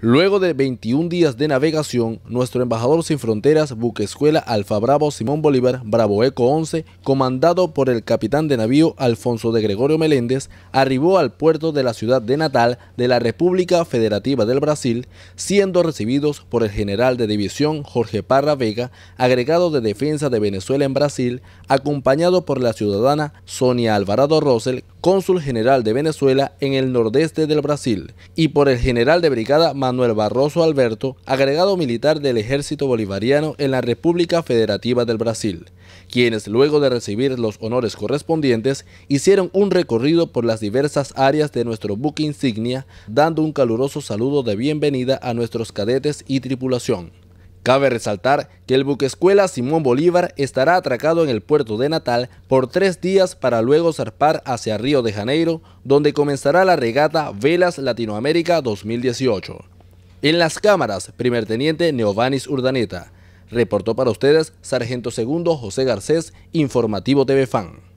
Luego de 21 días de navegación, nuestro embajador sin fronteras, Escuela Alfa Bravo Simón Bolívar, Bravo Eco 11, comandado por el capitán de navío Alfonso de Gregorio Meléndez, arribó al puerto de la ciudad de Natal de la República Federativa del Brasil, siendo recibidos por el general de división Jorge Parra Vega, agregado de defensa de Venezuela en Brasil, acompañado por la ciudadana Sonia Alvarado Rosel, cónsul general de Venezuela en el nordeste del Brasil, y por el general de brigada Manuel Barroso Alberto, agregado militar del ejército bolivariano en la República Federativa del Brasil, quienes luego de recibir los honores correspondientes hicieron un recorrido por las diversas áreas de nuestro buque insignia, dando un caluroso saludo de bienvenida a nuestros cadetes y tripulación. Cabe resaltar que el buque escuela Simón Bolívar estará atracado en el puerto de Natal por tres días para luego zarpar hacia Río de Janeiro, donde comenzará la regata Velas Latinoamérica 2018. En las cámaras, primer teniente Neovanis Urdaneta. Reportó para ustedes Sargento Segundo José Garcés, Informativo TV Fan.